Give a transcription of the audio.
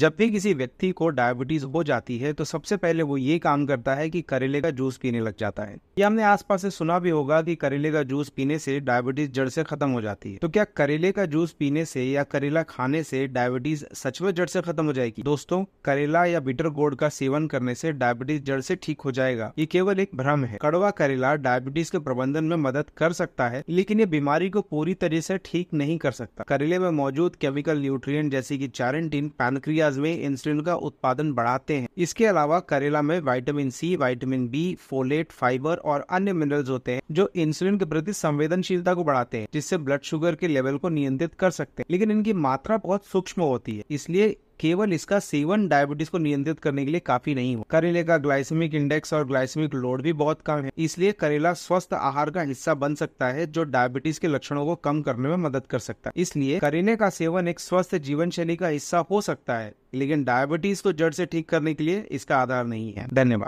जब भी किसी व्यक्ति को डायबिटीज हो जाती है तो सबसे पहले वो ये काम करता है कि करेले का जूस पीने लग जाता है ये हमने आसपास से सुना भी होगा कि करेले का जूस पीने से डायबिटीज जड़ से खत्म हो जाती है तो क्या करेले का जूस पीने से या करेला खाने से डायबिटीज सच में जड़ से खत्म हो जाएगी दोस्तों करेला या बिटर गोड का सेवन करने से डायबिटीज जड़ से ठीक हो जाएगा ये केवल एक भ्रम है कड़वा करेला डायबिटीज के प्रबंधन में मदद कर सकता है लेकिन ये बीमारी को पूरी तरह से ठीक नहीं कर सकता करेले में मौजूद केमिकल न्यूट्रिय जैसे की चारेंटीन पैनक्रिया में इंसुलिन का उत्पादन बढ़ाते हैं इसके अलावा करेला में vitamin C vitamin B folate fibre और अन्य मिनरल्स होते हैं जो इंसुलिन के प्रति संवेदनशीलता को बढ़ाते हैं जिससे ब्लड शुगर के लेवल को नियंत्रित कर सकते हैं लेकिन इनकी मात्रा बहुत सूक्ष्म होती है इसलिए केवल इसका सेवन डायबिटीज को नियंत्रित करने के लिए काफी नहीं हो करेले का ग्लाइसेमिक इंडेक्स और ग्लाइसेमिक लोड भी बहुत कम है इसलिए करेला स्वस्थ आहार का हिस्सा बन सकता है जो डायबिटीज के लक्षणों को कम करने में मदद कर सकता है इसलिए करेले का सेवन एक स्वस्थ जीवन शैली का हिस्सा हो सकता है लेकिन डायबिटीज को जड़ से ठीक करने के लिए इसका आधार नहीं है धन्यवाद